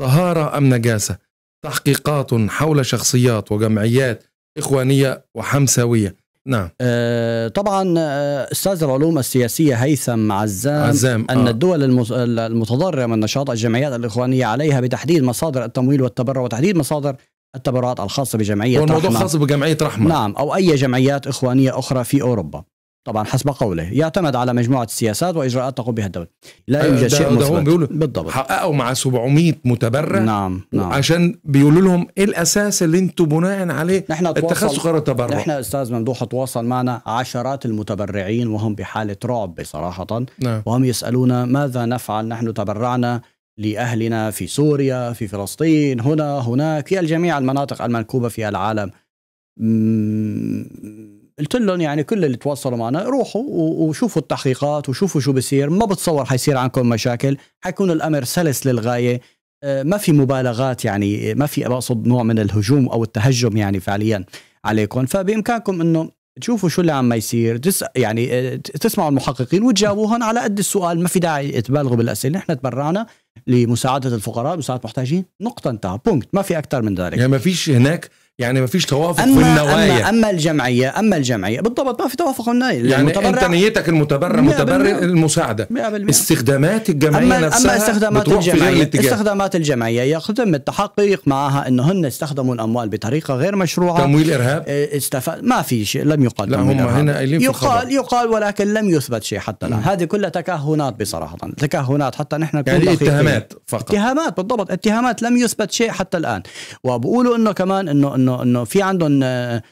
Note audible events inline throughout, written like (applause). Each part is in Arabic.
طهاره ام نجاسه تحقيقات حول شخصيات وجمعيات اخوانيه وحمساويه نعم آه طبعا آه، استاذ العلوم السياسيه هيثم عزام, عزام ان آه. الدول المتضرره من نشاط الجمعيات الاخوانيه عليها بتحديد مصادر التمويل والتبرع وتحديد مصادر التبرعات الخاصه بجمعيه والموضوع رحمه خاص بجمعيه رحمه نعم او اي جمعيات اخوانيه اخرى في اوروبا طبعا حسب قوله يعتمد على مجموعه السياسات واجراءات تقوم بها الدوله لا يوجد شيء مثبت بالضبط حققوا مع 700 متبرع نعم نعم عشان بيقولوا لهم ايه الاساس اللي انتم بناء عليه نحن اتخذتوا قرار التبرع نحن استاذ ممدوح تواصل معنا عشرات المتبرعين وهم بحاله رعب بصراحه نعم. وهم يسالون ماذا نفعل نحن تبرعنا لاهلنا في سوريا في فلسطين هنا هناك في جميع المناطق المنكوبه في العالم قلت لهم يعني كل اللي تواصلوا معنا روحوا وشوفوا التحقيقات وشوفوا شو بصير ما بتصور حيصير عندكم مشاكل حيكون الامر سلس للغايه آه، ما في مبالغات يعني ما في اقصد نوع من الهجوم او التهجم يعني فعليا عليكم فبامكانكم انه تشوفوا شو اللي عم يصير تس يعني آه، تسمعوا المحققين وتجاوبوهم على قد السؤال ما في داعي تبالغوا بالاسئله نحن تبرعنا لمساعده الفقراء مساعده محتاجين نقطه انتهى بونكت ما في اكثر من ذلك يعني ما فيش هناك يعني ما فيش توافق أما في النوايا أما, أما الجمعية أما الجمعية بالضبط ما في توافق النوايا يعني أنت نيتك المتبرع متبرع المساعدة استخدامات الجمعية أما نفسها أما استخدامات الجمعية استخدامات الجمعية يتم التحقيق معها أنه هن استخدموا الأموال بطريقة غير مشروعة تمويل إرهاب آه، استف... ما في شيء لم يقال لا هم هنا قايلين يقال يقال ولكن لم يثبت شيء حتى الآن هذه كلها تكهنات بصراحة تكهنات حتى نحن يعني اتهامات فقط اتهامات بالضبط اتهامات لم يثبت شيء حتى الآن وبقولوا أنه كمان أنه انه انه في عندهم آه،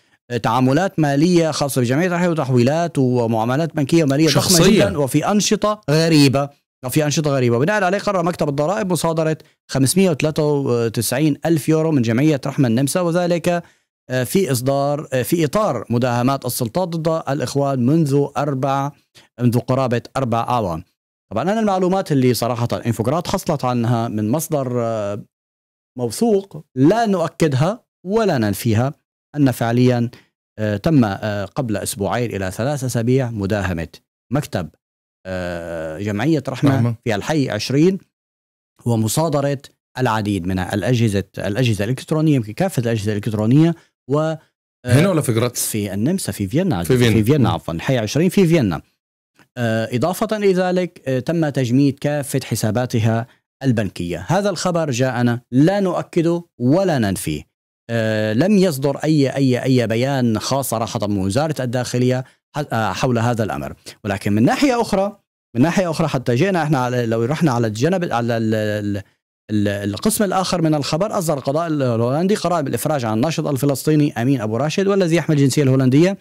تعاملات ماليه خاصه بجمعيه الاحياء وتحويلات ومعاملات بنكيه ماليه شخصية. ضخمه جدا وفي انشطه غريبه وفي أنشطة غريبة بناء عليه قرر مكتب الضرائب مصادرة 593 ألف يورو من جمعية رحمة النمسا وذلك آه، في إصدار آه، في إطار مداهمات السلطات ضد الإخوان منذ أربع منذ قرابة أربع أعوام طبعا أنا المعلومات اللي صراحة الإنفوجرات حصلت عنها من مصدر موثوق لا نؤكدها ولا ننفيها أن فعليا آه، تم آه، قبل أسبوعين إلى ثلاث أسابيع مداهمة مكتب آه، جمعية رحمة في الحي 20 ومصادرة العديد من الأجهزة الأجهزة الإلكترونية كافة الأجهزة الإلكترونية و هنا ولا في جراتس؟ في النمسا في فيينا في فيينا, في فيينا عفوا الحي 20 في فيينا إضافة إلى ذلك تم تجميد كافة حساباتها البنكية هذا الخبر جاءنا لا نؤكده ولا ننفيه آه، لم يصدر اي اي اي بيان خاص صراحه من وزاره الداخليه آه، حول هذا الامر ولكن من ناحيه اخرى من ناحيه اخرى حتى جينا احنا على لو رحنا على الجنب على القسم الاخر من الخبر اصدر القضاء الهولندي قرار بالافراج عن الناشط الفلسطيني امين ابو راشد والذي يحمل الجنسيه الهولنديه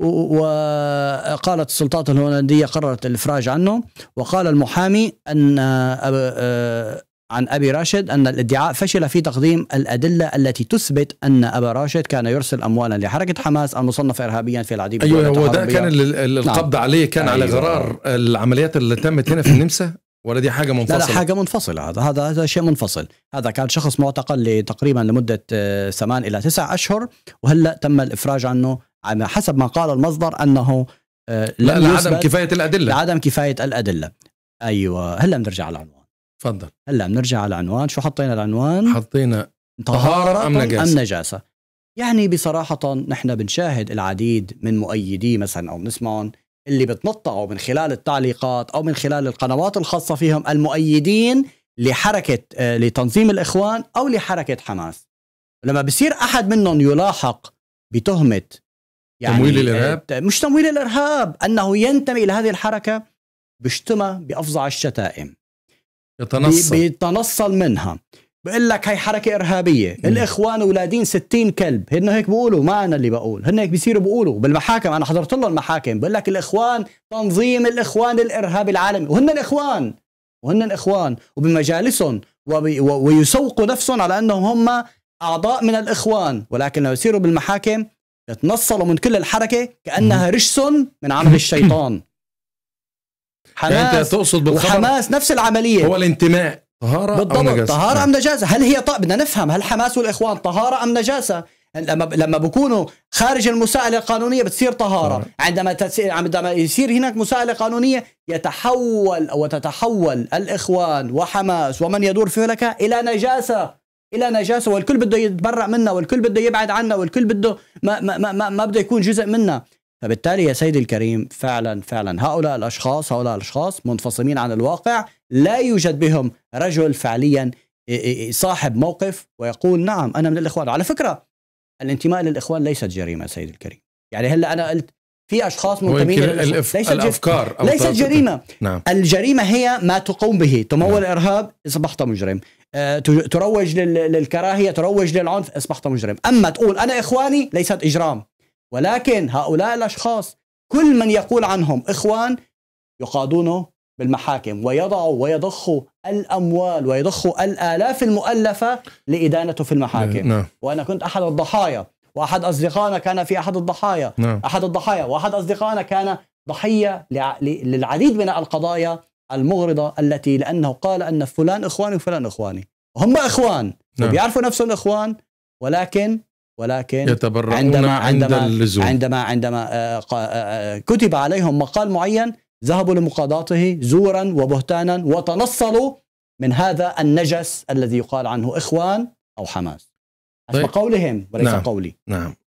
وقالت السلطات الهولندية قررت الإفراج عنه وقال المحامي أن آه، عن أبي راشد أن الادعاء فشل في تقديم الأدلة التي تثبت أن أبا راشد كان يرسل أموالا لحركة حماس المصنفة إرهابيا في العديد من أيوة هو ده كان نعم. القبض نعم. عليه كان أيوة. على غرار العمليات اللي تمت هنا في النمسا ولا دي حاجة منفصلة؟ لا, لا حاجة منفصلة هذا هذا هذا شيء منفصل، هذا كان شخص معتقل لتقريبا لمدة آه، ثمان إلى تسع أشهر وهلا تم الإفراج عنه حسب ما قال المصدر أنه آه، لا لعدم كفاية الأدلة لعدم كفاية الأدلة أيوه هلا بنرجع على تفضل هلا بنرجع على العنوان شو حطينا العنوان حطينا طهارة أم نجاسة أم نجاسة يعني بصراحة نحن بنشاهد العديد من مؤيدي مثلا أو بنسمعهم اللي بتنطعوا من خلال التعليقات أو من خلال القنوات الخاصة فيهم المؤيدين لحركة آه، لتنظيم الإخوان أو لحركة حماس لما بصير أحد منهم يلاحق بتهمة يعني تمويل آه، الإرهاب مش تمويل الإرهاب أنه ينتمي إلى هذه الحركة بيشتمى بأفظع الشتائم يتنصل بيتنصل منها بقول لك هي حركه ارهابيه م. الاخوان اولادين 60 كلب هن هيك بيقولوا ما انا اللي بقول هن هيك بيصيروا بيقولوا بالمحاكم انا حضرت لهم المحاكم بقول لك الاخوان تنظيم الاخوان الارهابي العالمي وهن الاخوان وهن الاخوان وبمجالسهم وبي ويسوقوا نفسهم على انهم هم اعضاء من الاخوان ولكن لو يصيروا بالمحاكم يتنصلوا من كل الحركه كانها رجس من عمل (laughs) الشيطان حماس يعني انت تقصد وحماس نفس العمليه هو الانتماء طهاره بالضبط أو نجاسة. طهاره نعم. ام نجاسه هل هي طب بدنا نفهم هل حماس والاخوان طهاره ام نجاسه لما لما بكونوا خارج المساءله القانونيه بتصير طهاره آه. عندما عندما يصير هناك مساءله قانونيه يتحول وتتحول الاخوان وحماس ومن يدور في فلكها الى نجاسه الى نجاسه والكل بده يتبرأ منا والكل بده يبعد عنا والكل بده ما ما ما, ما بده يكون جزء منا فبالتالي يا سيدي الكريم فعلا فعلا هؤلاء الاشخاص هؤلاء الاشخاص منفصمين عن الواقع لا يوجد بهم رجل فعليا صاحب موقف ويقول نعم انا من الاخوان على فكره الانتماء للاخوان ليست جريمه سيدي الكريم يعني هلا انا قلت في اشخاص منتمين الأف... ليست الافكار جف... ليست جريمه نعم. الجريمه هي ما تقوم به تمول نعم. الارهاب اصبحت مجرم أه تروج للكراهيه تروج للعنف اصبحت مجرم اما تقول انا اخواني ليست اجرام ولكن هؤلاء الأشخاص كل من يقول عنهم إخوان يقادونه بالمحاكم ويضعوا ويضخوا الأموال ويضخوا الآلاف المؤلفة لإدانته في المحاكم نعم. وأنا كنت أحد الضحايا وأحد أصدقائنا كان في أحد الضحايا نعم. أحد الضحايا وأحد أصدقائنا كان ضحية للعديد من القضايا المغرضة التي لأنه قال أن فلان إخواني وفلان إخواني هم إخوان نعم. وبيعرفوا نفسهم إخوان ولكن ولكن يتبرعون عندما عندما عند اللزوم. عندما عندما آه، آه، آه، كتب عليهم مقال معين ذهبوا لمقاضاته زورا وبهتانا وتنصلوا من هذا النجس الذي يقال عنه اخوان او حماس حسب طيب. قولهم وليس نعم. قولي نعم